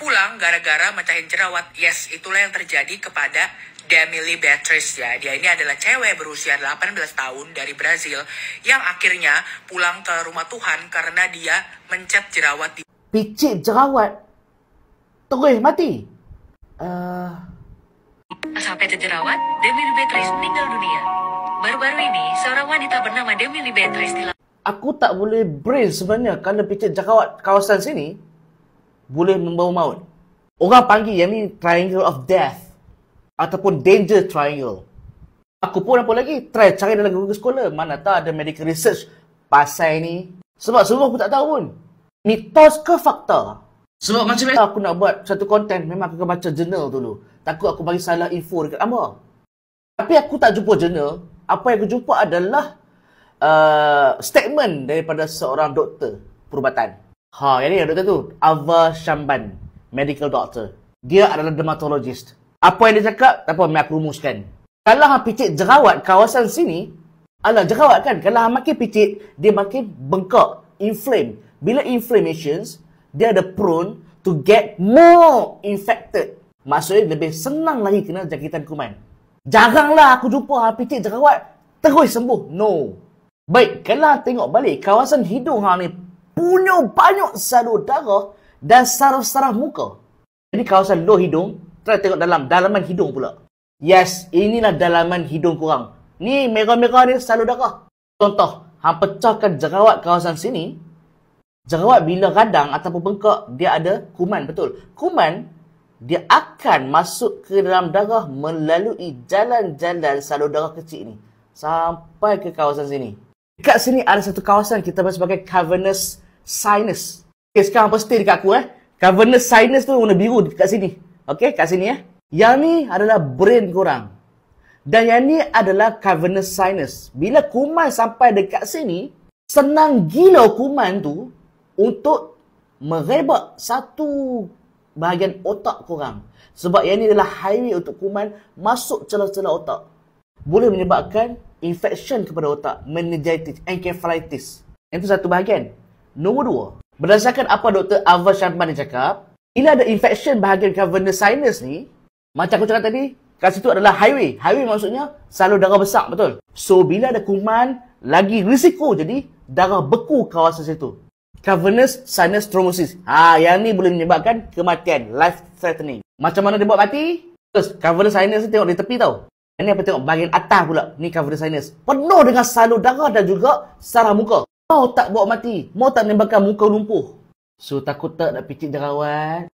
pulang gara-gara mecahin jerawat. Yes, itulah yang terjadi kepada Demily Beatrice ya. Dia ini adalah cewek berusia 18 tahun dari Brazil yang akhirnya pulang ke rumah Tuhan karena dia mencet jerawat di picit jerawat. Terus mati. Uh... Sampai jerawat, Demily Beatrice meninggal dunia. Baru-baru ini, seorang wanita bernama Demily Beatrice dilakukan. Aku tak boleh brain sebenarnya kerana picit jerawat kawasan sini boleh membawa maut. Orang panggil yang ni triangle of death ataupun danger triangle. Aku pun apa lagi, try cari dalam Google Scholar. Mana tahu ada medical research pasal ni. Sebab semua aku tak tahu pun. Mitos ke fakta? Sebab macam mana aku nak buat satu konten, memang aku akan baca jurnal dulu. Takut aku bagi salah info dekat Amba. Tapi aku tak jumpa jurnal. Apa yang aku jumpa adalah uh, statement daripada seorang doktor perubatan. Ha, yang ni doktor tu. Ava Shamban. Medical doctor. Dia adalah dermatologist. Apa yang dia cakap, tak apa, aku rumuskan. Kalau ha picit jerawat kawasan sini, ala jerawat kan? Kalau ha makin picit, dia makin bengkak. Inflame. Bila inflammations, dia ada prone to get more infected. Maksudnya lebih senang lagi kena jangkitan kuman. Jaranglah aku jumpa ha picit jerawat, terus sembuh. No. Baik, kalau tengok balik kawasan hidung hang ni punya banyak salur darah dan saraf-saraf muka. Jadi kawasan low hidung, try tengok dalam, dalaman hidung pula. Yes, inilah dalaman hidung kurang. Ni merah-merah ni salur darah. Contoh, hang pecahkan jerawat kawasan sini. Jerawat bila radang ataupun bengkak, dia ada kuman, betul. Kuman, dia akan masuk ke dalam darah melalui jalan-jalan salur darah kecil ni. Sampai ke kawasan sini. Dekat sini ada satu kawasan kita panggil sebagai cavernous sinus. Okay, sekarang apa stay dekat aku eh. Cavernous sinus tu warna biru dekat sini. Okay, kat sini eh. Yang ni adalah brain korang. Dan yang ni adalah cavernous sinus. Bila kuman sampai dekat sini, senang gila kuman tu untuk merebak satu bahagian otak korang. Sebab yang ni adalah highway untuk kuman masuk celah-celah otak boleh menyebabkan infection kepada otak, meningitis, encephalitis. Itu satu bahagian. Nombor dua, berdasarkan apa Dr. Alvar Sharma ni cakap, bila ada infection bahagian cavernous sinus ni, macam aku cakap tadi, kat situ adalah highway. Highway maksudnya selalu darah besar, betul? So, bila ada kuman, lagi risiko jadi darah beku kawasan situ. Cavernous sinus thrombosis. Ha, yang ni boleh menyebabkan kematian, life threatening. Macam mana dia buat mati? Terus, cavernous sinus ni tengok di tepi tau. Dan ni apa tengok bahagian atas pula. Ni cover sinus. Penuh dengan salur darah dan juga sarah muka. Mau tak buat mati. Mau tak menembakkan muka lumpuh. So takut tak nak picit jerawat.